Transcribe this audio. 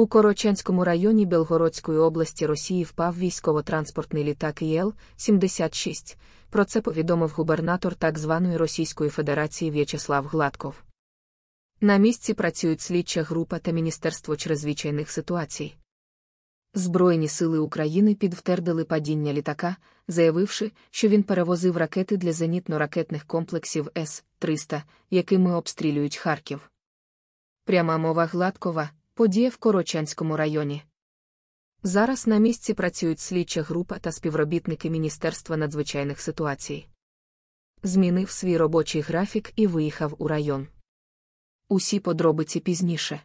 У Короченському районі Белгородської області Росії впав військово-транспортний літак ІЛ-76. Про це повідомив губернатор так званої Російської Федерації В'ячеслав Гладков. На місці працюють слідча група та Міністерство чрезвичайних ситуацій. Збройні сили України підтвердили падіння літака, заявивши, що він перевозив ракети для зенітно-ракетних комплексів С-300, якими обстрілюють Харків. Пряма мова Гладкова. Подія в Корочанському районі. Зараз на місці працюють слідча група та співробітники Міністерства надзвичайних ситуацій. Змінив свій робочий графік і виїхав у район. Усі подробиці пізніше.